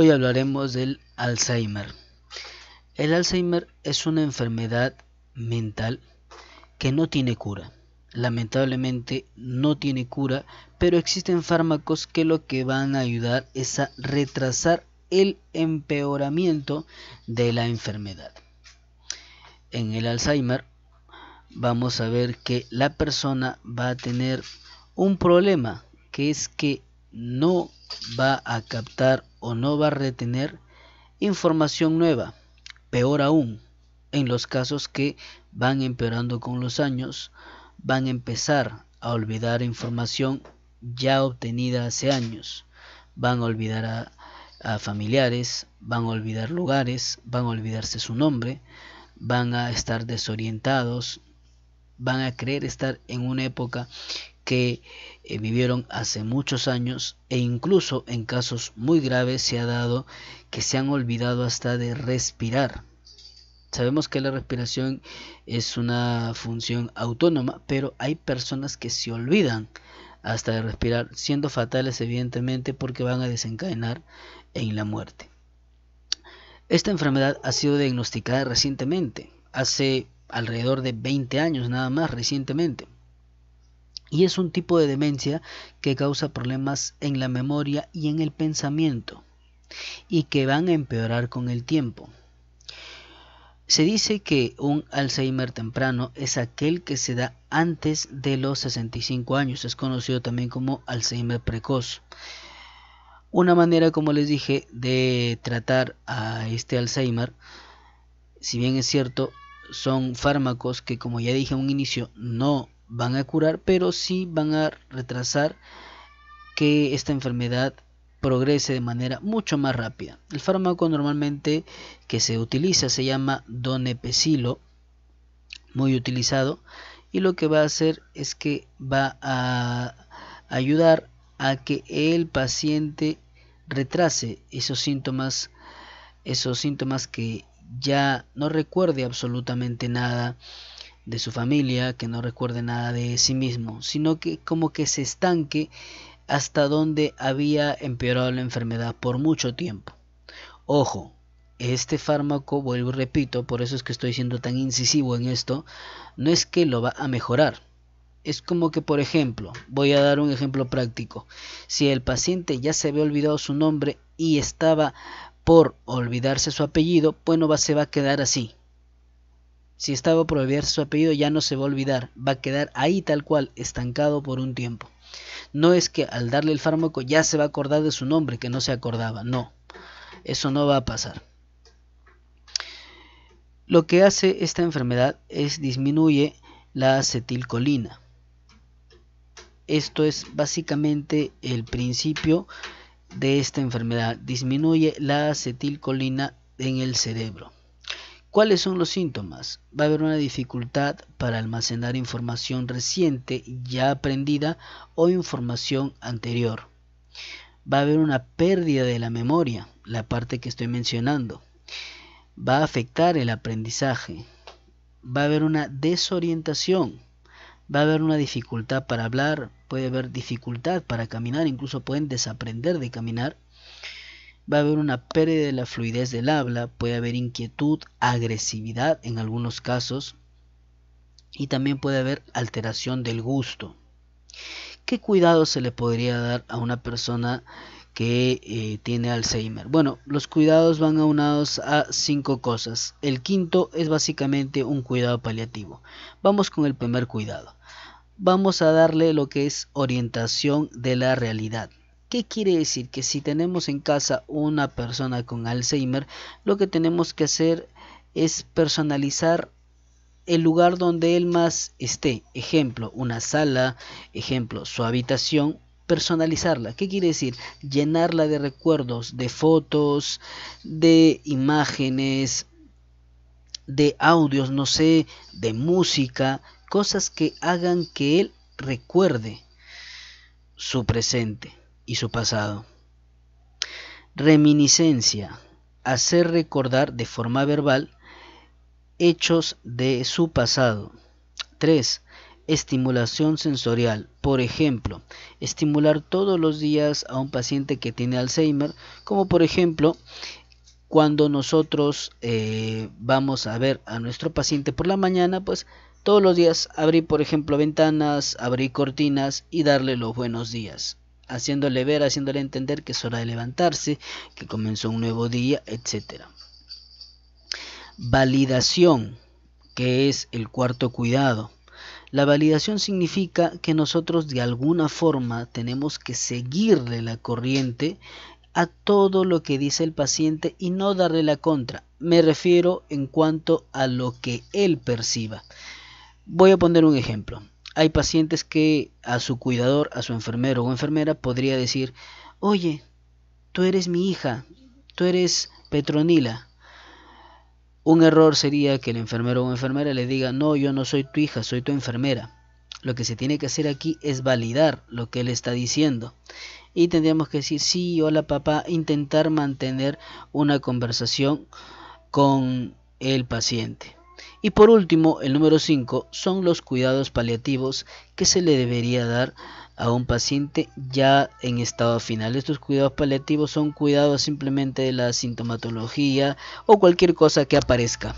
Hoy hablaremos del Alzheimer. El Alzheimer es una enfermedad mental que no tiene cura. Lamentablemente no tiene cura, pero existen fármacos que lo que van a ayudar es a retrasar el empeoramiento de la enfermedad. En el Alzheimer vamos a ver que la persona va a tener un problema que es que no va a captar o no va a retener información nueva. Peor aún, en los casos que van empeorando con los años, van a empezar a olvidar información ya obtenida hace años. Van a olvidar a, familiares, van a olvidar lugares, van a olvidarse su nombre, van a estar desorientados, van a creer estar en una época que eh, vivieron hace muchos años e incluso en casos muy graves se ha dado que se han olvidado hasta de respirar. Sabemos que la respiración es una función autónoma, pero hay personas que se olvidan hasta de respirar, siendo fatales evidentemente porque van a desencadenar en la muerte. Esta enfermedad ha sido diagnosticada recientemente, hace alrededor de 20 años nada más recientemente y es un tipo de demencia que causa problemas en la memoria y en el pensamiento y que van a empeorar con el tiempo. Se dice que un Alzheimer temprano es aquel que se da antes de los 65 años, es conocido también como Alzheimer precoz. Una manera, como les dije, de tratar a este Alzheimer, si bien es cierto, son fármacos que, como ya dije a un inicio, no van a curar, pero sí van a retrasar que esta enfermedad progrese de manera mucho más rápida. El fármaco normalmente que se utiliza se llama donepecilo, muy utilizado, y lo que va a hacer es que va a ayudar a que el paciente retrase esos síntomas, esos síntomas que ya no recuerde absolutamente nada de su familia, que no recuerde nada de sí mismo, sino que como que se estanque hasta donde había empeorado la enfermedad por mucho tiempo. Ojo, este fármaco, vuelvo y repito, por eso es que estoy siendo tan incisivo en esto, no es que lo va a mejorar. Es como que, por ejemplo, voy a dar un ejemplo práctico. Si el paciente ya se había olvidado su nombre y estaba por olvidarse su apellido, bueno, va, se va a quedar así. Si estaba por su apellido, ya no se va a olvidar, va a quedar ahí tal cual, estancado por un tiempo. No es que al darle el fármaco ya se va a acordar de su nombre, que no se acordaba, no, eso no va a pasar. Lo que hace esta enfermedad es disminuye la acetilcolina. Esto es básicamente el principio de esta enfermedad. Disminuye la acetilcolina en el cerebro. ¿Cuáles son los síntomas? Va a haber una dificultad para almacenar información reciente ya aprendida o información anterior. Va a haber una pérdida de la memoria, la parte que estoy mencionando. Va a afectar el aprendizaje. Va a haber una desorientación. Va a haber una dificultad para hablar, puede haber dificultad para caminar, incluso pueden desaprender de caminar va a haber una pérdida de la fluidez del habla, puede haber inquietud, agresividad en algunos casos y también puede haber alteración del gusto. ¿Qué cuidado se le podría dar a una persona que eh, tiene Alzheimer? Bueno, los cuidados van aunados a cinco cosas. El quinto es básicamente un cuidado paliativo. Vamos con el primer cuidado. Vamos a darle lo que es orientación de la realidad. ¿Qué quiere decir? Que si tenemos en casa una persona con Alzheimer, lo que tenemos que hacer es personalizar el lugar donde él más esté. Ejemplo, una sala, ejemplo, su habitación, personalizarla. ¿Qué quiere decir? Llenarla de recuerdos, de fotos, de imágenes, de audios, no sé, de música, cosas que hagan que él recuerde su presente y su pasado. Reminiscencia. Hacer recordar de forma verbal hechos de su pasado. 3. Estimulación sensorial. Por ejemplo, estimular todos los días a un paciente que tiene Alzheimer, como por ejemplo cuando nosotros eh, vamos a ver a nuestro paciente por la mañana, pues todos los días abrir, por ejemplo, ventanas, abrir cortinas y darle los buenos días haciéndole ver, haciéndole entender que es hora de levantarse, que comenzó un nuevo día, etc. Validación, que es el cuarto cuidado. La validación significa que nosotros de alguna forma tenemos que seguirle la corriente a todo lo que dice el paciente y no darle la contra. Me refiero en cuanto a lo que él perciba. Voy a poner un ejemplo hay pacientes que a su cuidador, a su enfermero o enfermera podría decir, oye, tú eres mi hija, tú eres Petronila. Un error sería que el enfermero o enfermera le diga, no, yo no soy tu hija, soy tu enfermera. Lo que se tiene que hacer aquí es validar lo que él está diciendo. Y tendríamos que decir, sí, hola papá, intentar mantener una conversación con el paciente. Y por último, el número 5 son los cuidados paliativos que se le debería dar a un paciente ya en estado final. Estos cuidados paliativos son cuidados simplemente de la sintomatología o cualquier cosa que aparezca.